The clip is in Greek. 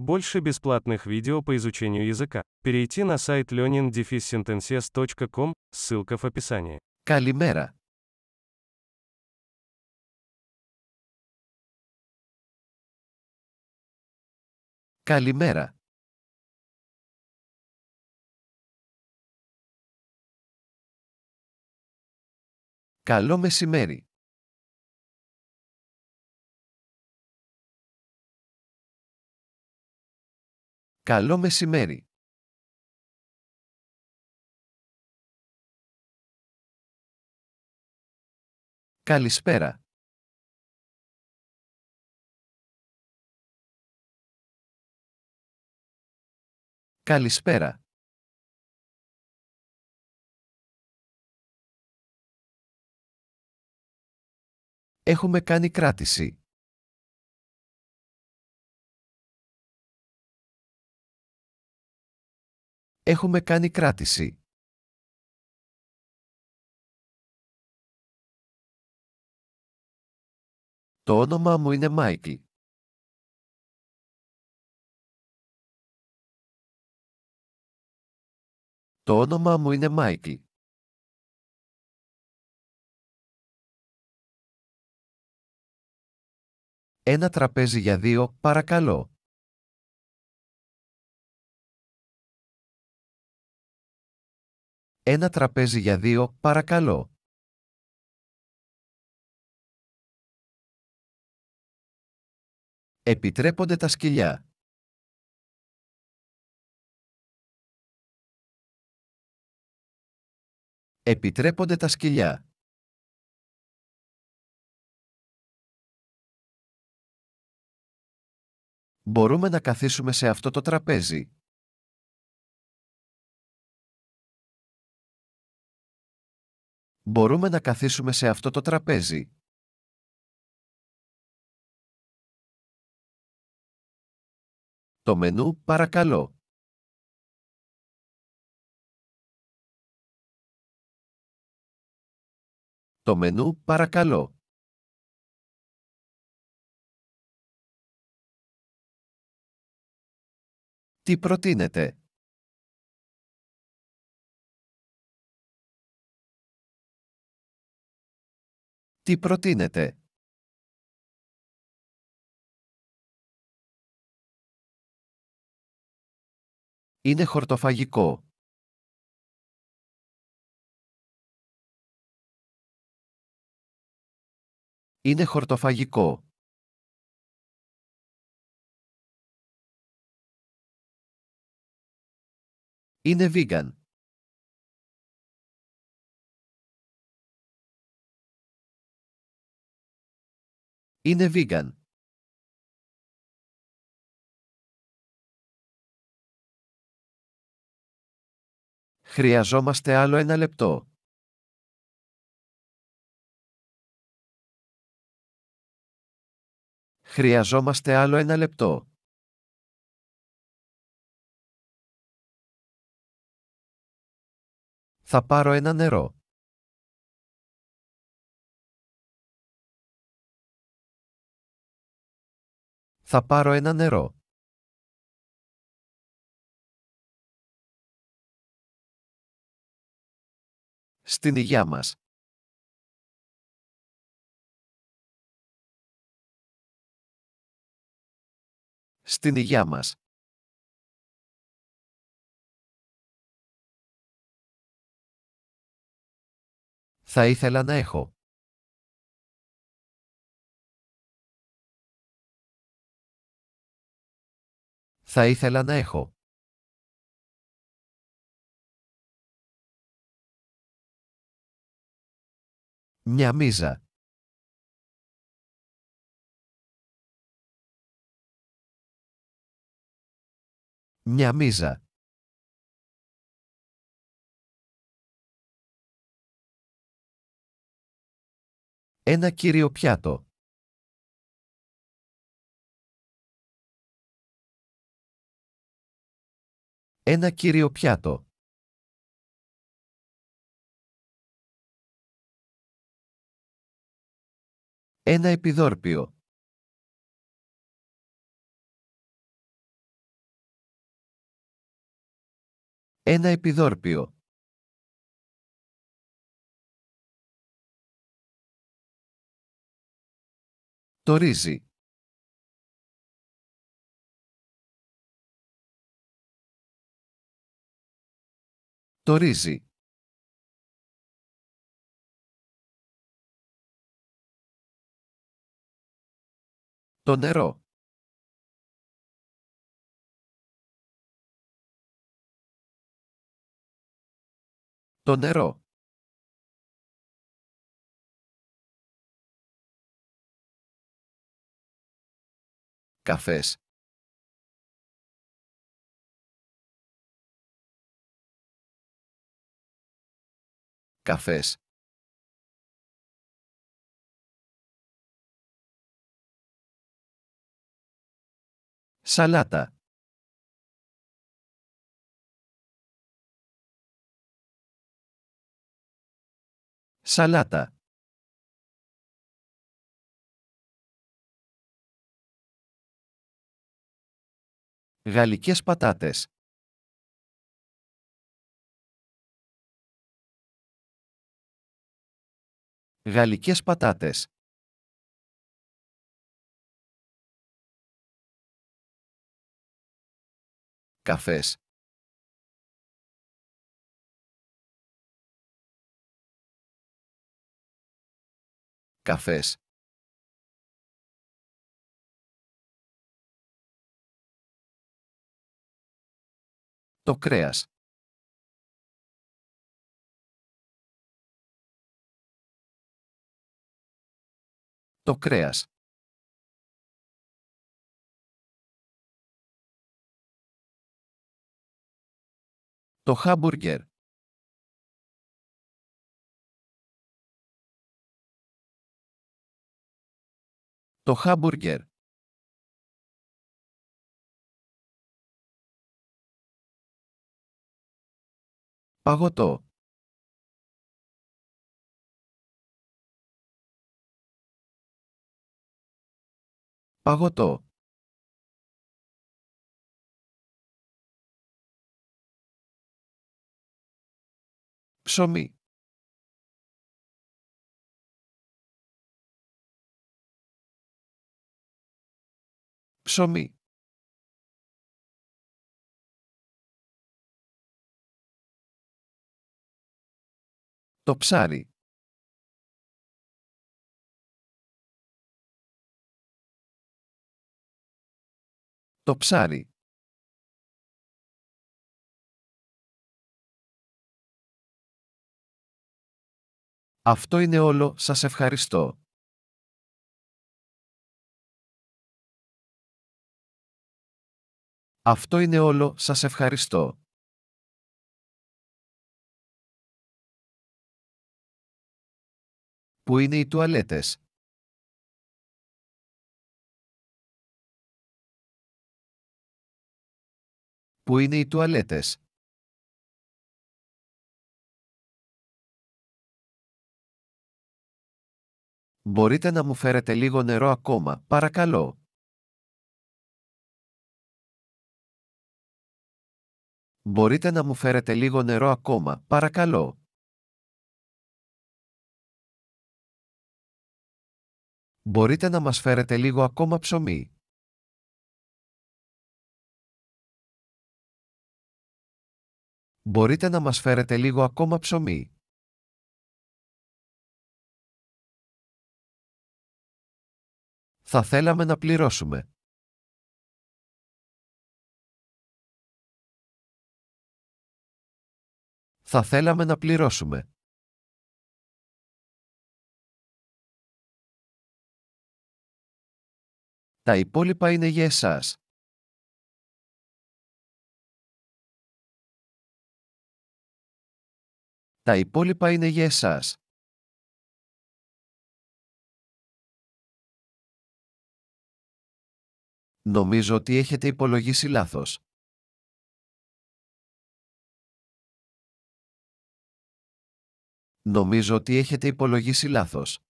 Больше бесплатных видео по изучению языка. Перейти на сайт learning ссылка в описании. Калимера. Калимера. Καλό μεσημέρι. Καλό μεσημέρι. Καλησπέρα. Καλησπέρα. Έχουμε κάνει κράτηση. έχουμε κάνει κράτηση. Το όνομα μου είναι Μάικλ. Το όνομα μου είναι Μάικλ. Ένα τραπέζι για δύο, παρακαλώ. Ένα τραπέζι για δύο, παρακαλώ. Επιτρέπονται τα σκυλιά. Επιτρέπονται τα σκυλιά. Μπορούμε να καθίσουμε σε αυτό το τραπέζι. μπορούμε να καθίσουμε σε αυτό το τραπέζι. Το μενού παρακαλώ. Το μενού παρακαλώ. Τι προτείνετε. Τι προτείνετε. Είναι χορτοφαγικό. Είναι χορτοφαγικό. Είναι βίγκαν. Είναι vegan. Χρειαζόμαστε άλλο ένα λεπτό. Χρειαζόμαστε άλλο ένα λεπτό. Θα πάρω ένα νερό. Θα πάρω ένα νερό. Στην υγειά μας. Στην υγειά μας. Θα ήθελα να έχω. θα ήθελα να έχω. Μια μίζα. Μια μίζα. Ένα κύριο πιάτο. ένα κύριο πιάτο. Ένα επιδόρπιο. Ένα επιδόρπιο. Το ρύζι. το ρύζι. Το νερό. Το νερό. Καφές. καφές Σαλάτα Σαλάτα Γαλλικές πατάτες Γαλλικές πατάτες. Καφές. Καφές. Το κρέας. το κρέας. Το χάμπουργκερ. Το χάμπουργκερ. Παγωτό. Παγωτό. Ψωμί. Ψωμί. Το ψάρι. Αυτό είναι όλο, σας ευχαριστώ. Αυτό είναι όλο, σας ευχαριστώ. Πού είναι οι τουαλέτες, Πού είναι οι τουαλέτες? Μπορείτε να μου φέρετε λίγο νερό ακόμα, παρακαλώ. Μπορείτε να μου φέρετε λίγο νερό ακόμα, παρακαλώ. Μπορείτε να μας φέρετε λίγο ακόμα ψωμί. μπορείτε να μας φέρετε λίγο ακόμα ψωμί. Θα θέλαμε να πληρώσουμε. Θα θέλαμε να πληρώσουμε. Τα υπόλοιπα είναι για εσάς. Τα υπόλοιπα είναι για εσάς. Νομίζω ότι έχετε υπολογίσει λάθος. Νομίζω ότι έχετε υπολογίσει λάθος.